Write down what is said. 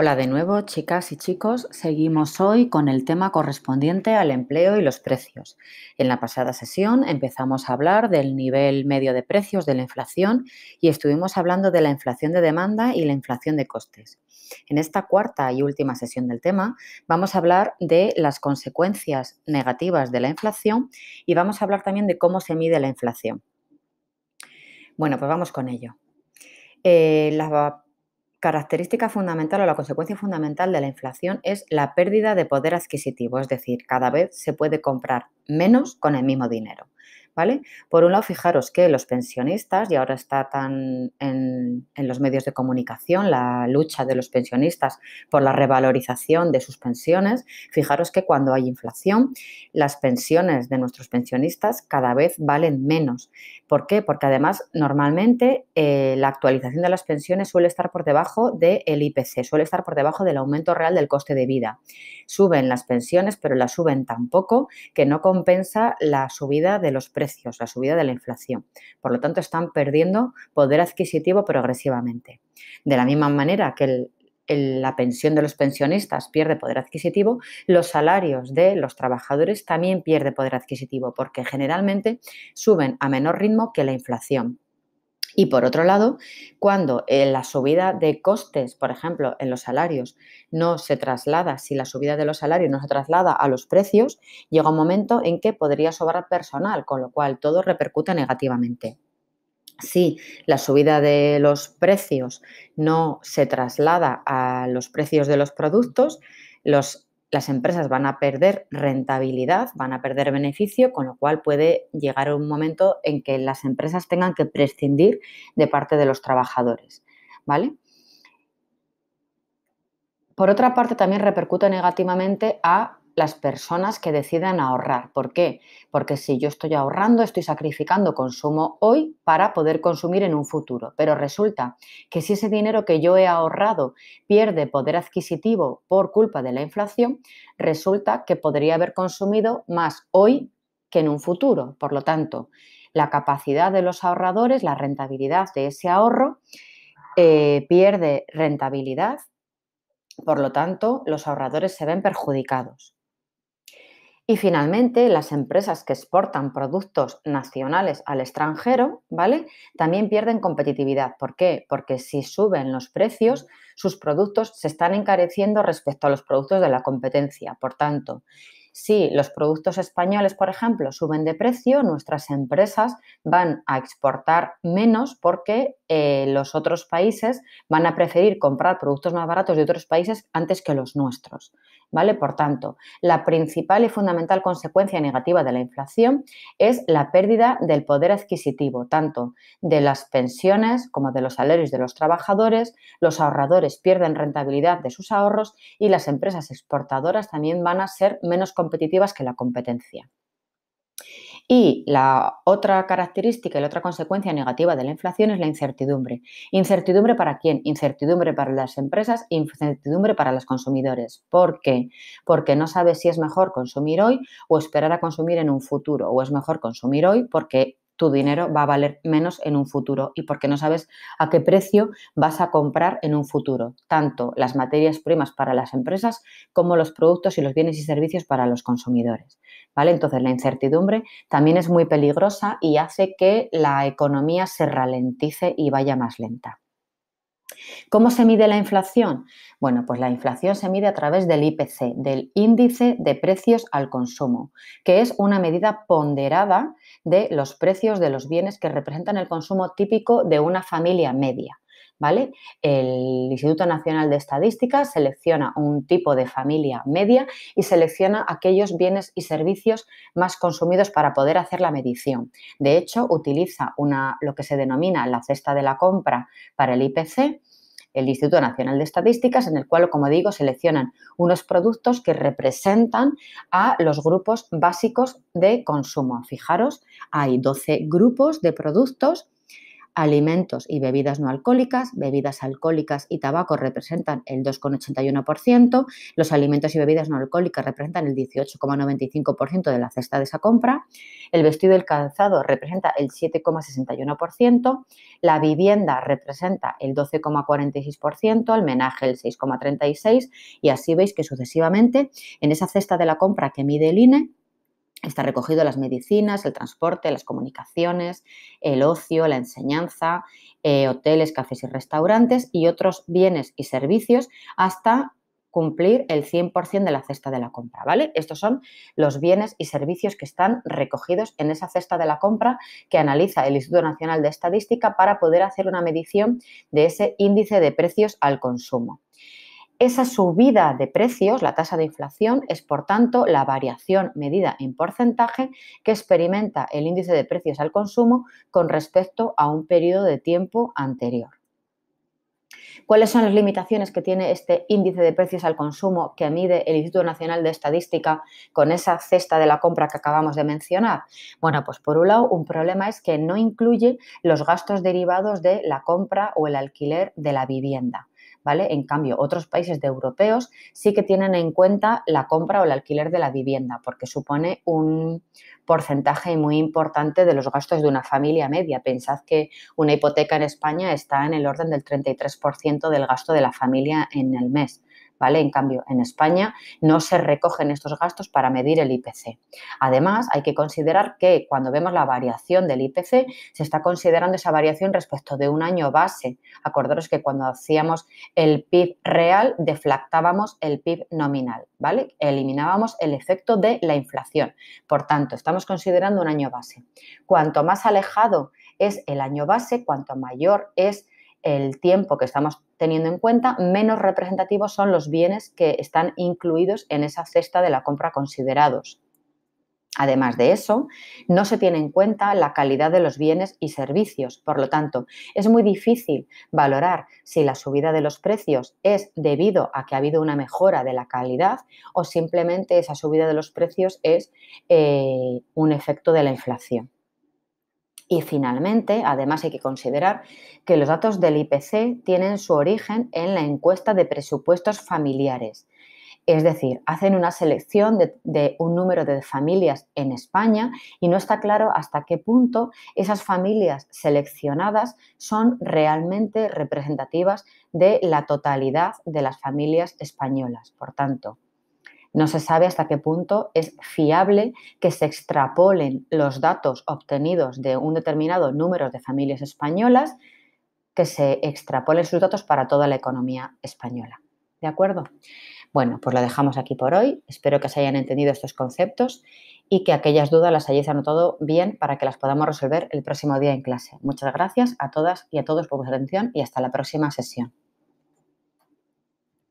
Hola de nuevo, chicas y chicos. Seguimos hoy con el tema correspondiente al empleo y los precios. En la pasada sesión empezamos a hablar del nivel medio de precios de la inflación y estuvimos hablando de la inflación de demanda y la inflación de costes. En esta cuarta y última sesión del tema vamos a hablar de las consecuencias negativas de la inflación y vamos a hablar también de cómo se mide la inflación. Bueno, pues vamos con ello. Eh, característica fundamental o la consecuencia fundamental de la inflación es la pérdida de poder adquisitivo, es decir, cada vez se puede comprar menos con el mismo dinero. Por un lado, fijaros que los pensionistas, y ahora está tan en, los medios de comunicación la lucha de los pensionistas por la revalorización de sus pensiones, fijaros que cuando hay inflación, las pensiones de nuestros pensionistas cada vez valen menos. ¿Por qué? Porque además normalmente eh, la actualización de las pensiones suele estar por debajo del IPC, suele estar por debajo del aumento real del coste de vida. Suben las pensiones, pero las suben tan poco que no compensa la subida de los precios la subida de la inflación. Por lo tanto, están perdiendo poder adquisitivo progresivamente. De la misma manera que la pensión de los pensionistas pierde poder adquisitivo, los salarios de los trabajadores también pierden poder adquisitivo, porque generalmente suben a menor ritmo que la inflación. Y por otro lado, cuando eh, la subida de costes, por ejemplo, en los salarios, no se traslada, si la subida de los salarios no se traslada a los precios, llega un momento en que podría sobrar personal, con lo cual todo repercute negativamente. Si la subida de los precios no se traslada a los precios de los productos, los las empresas van a perder rentabilidad, van a perder beneficio, con lo cual puede llegar un momento en que las empresas tengan que prescindir de parte de los trabajadores, ¿vale? Por otra parte, también repercute negativamente a las personas que decidan ahorrar. ¿Por qué? Porque si yo estoy ahorrando, estoy sacrificando consumo hoy para poder consumir en un futuro. Pero resulta que si ese dinero que yo he ahorrado pierde poder adquisitivo por culpa de la inflación, resulta que podría haber consumido más hoy que en un futuro. Por lo tanto, la capacidad de los ahorradores, la rentabilidad de ese ahorro, eh, pierde rentabilidad. Por lo tanto, los ahorradores se ven perjudicados. Y finalmente, las empresas que exportan productos nacionales al extranjero, ¿vale? También pierden competitividad. ¿Por qué? Porque si suben los precios, sus productos se están encareciendo respecto a los productos de la competencia. Por tanto, si los productos españoles, por ejemplo, suben de precio, nuestras empresas van a exportar menos porque eh, los otros países van a preferir comprar productos más baratos de otros países antes que los nuestros. ¿vale? Por tanto, la principal y fundamental consecuencia negativa de la inflación es la pérdida del poder adquisitivo, tanto de las pensiones como de los salarios de los trabajadores, los ahorradores pierden rentabilidad de sus ahorros y las empresas exportadoras también van a ser menos competitivas que la competencia. Y la otra característica y la otra consecuencia negativa de la inflación es la incertidumbre. ¿Incertidumbre para quién? Incertidumbre para las empresas, incertidumbre para los consumidores. ¿Por qué? Porque no sabes si es mejor consumir hoy o esperar a consumir en un futuro, o es mejor consumir hoy porque tu dinero va a valer menos en un futuro y porque no sabes a qué precio vas a comprar en un futuro, tanto las materias primas para las empresas como los productos y los bienes y servicios para los consumidores. ¿Vale? Entonces la incertidumbre también es muy peligrosa y hace que la economía se ralentice y vaya más lenta. ¿Cómo se mide la inflación? Bueno, pues la inflación se mide a través del IPC, del índice de precios al consumo, que es una medida ponderada de los precios de los bienes que representan el consumo típico de una familia media. ¿Vale? El Instituto Nacional de Estadística selecciona un tipo de familia media y selecciona aquellos bienes y servicios más consumidos para poder hacer la medición. De hecho, utiliza lo que se denomina la cesta de la compra para el IPC el Instituto Nacional de Estadísticas, en el cual, como digo, seleccionan unos productos que representan a los grupos básicos de consumo. Fijaros, hay 12 grupos de productos alimentos y bebidas no alcohólicas, bebidas alcohólicas y tabaco representan el 2,81%, los alimentos y bebidas no alcohólicas representan el 18,95% de la cesta de esa compra, el vestido y el calzado representa el 7,61%, la vivienda representa el 12,46%, el menaje el 6,36% y así veis que sucesivamente en esa cesta de la compra que mide el INE Está recogido las medicinas, el transporte, las comunicaciones, el ocio, la enseñanza, eh, hoteles, cafés y restaurantes y otros bienes y servicios hasta cumplir el 100% de la cesta de la compra, ¿vale? Estos son los bienes y servicios que están recogidos en esa cesta de la compra que analiza el Instituto Nacional de Estadística para poder hacer una medición de ese índice de precios al consumo. Esa subida de precios, la tasa de inflación, es por tanto la variación medida en porcentaje que experimenta el índice de precios al consumo con respecto a un periodo de tiempo anterior. ¿Cuáles son las limitaciones que tiene este índice de precios al consumo que mide el Instituto Nacional de Estadística con esa cesta de la compra que acabamos de mencionar? Bueno, pues por un lado, un problema es que no incluye los gastos derivados de la compra o el alquiler de la vivienda. En cambio, otros países de europeos sí que tienen en cuenta la compra o el alquiler de la vivienda, porque supone un porcentaje muy importante de los gastos de una familia media. Pensad que una hipoteca en España está en el orden del 33% del gasto de la familia en el mes. ¿vale? En cambio, en España no se recogen estos gastos para medir el IPC. Además, hay que considerar que cuando vemos la variación del IPC, se está considerando esa variación respecto de un año base. Acordaros que cuando hacíamos el PIB real, deflactábamos el PIB nominal, ¿vale? Eliminábamos el efecto de la inflación. Por tanto, estamos considerando un año base. Cuanto más alejado es el año base, cuanto mayor es el tiempo que estamos teniendo en cuenta, menos representativos son los bienes que están incluidos en esa cesta de la compra considerados. Además de eso, no se tiene en cuenta la calidad de los bienes y servicios. Por lo tanto, es muy difícil valorar si la subida de los precios es debido a que ha habido una mejora de la calidad o simplemente esa subida de los precios es eh, un efecto de la inflación. Y finalmente, además hay que considerar que los datos del IPC tienen su origen en la encuesta de presupuestos familiares. Es decir, hacen una selección de, un número de familias en España y no está claro hasta qué punto esas familias seleccionadas son realmente representativas de la totalidad de las familias españolas. Por tanto, no se sabe hasta qué punto es fiable que se extrapolen los datos obtenidos de un determinado número de familias españolas, que se extrapolen sus datos para toda la economía española. ¿De acuerdo? Bueno, pues lo dejamos aquí por hoy. Espero que se hayan entendido estos conceptos y que aquellas dudas las hayáis anotado bien para que las podamos resolver el próximo día en clase. Muchas gracias a todas y a todos por vuestra atención y hasta la próxima sesión.